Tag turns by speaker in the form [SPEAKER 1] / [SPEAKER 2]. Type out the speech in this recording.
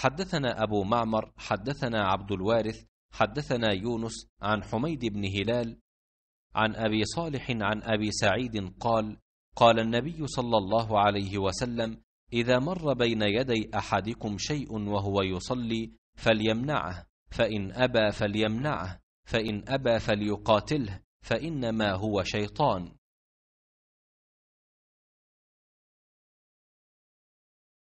[SPEAKER 1] حدثنا أبو معمر حدثنا
[SPEAKER 2] عبد الوارث حدثنا يونس عن حميد بن هلال عن أبي صالح عن أبي سعيد قال قال النبي صلى الله عليه وسلم إذا مر بين يدي أحدكم شيء وهو يصلي فليمنعه فإن أبى فليمنعه فإن أبى فليقاتله فإنما
[SPEAKER 1] هو شيطان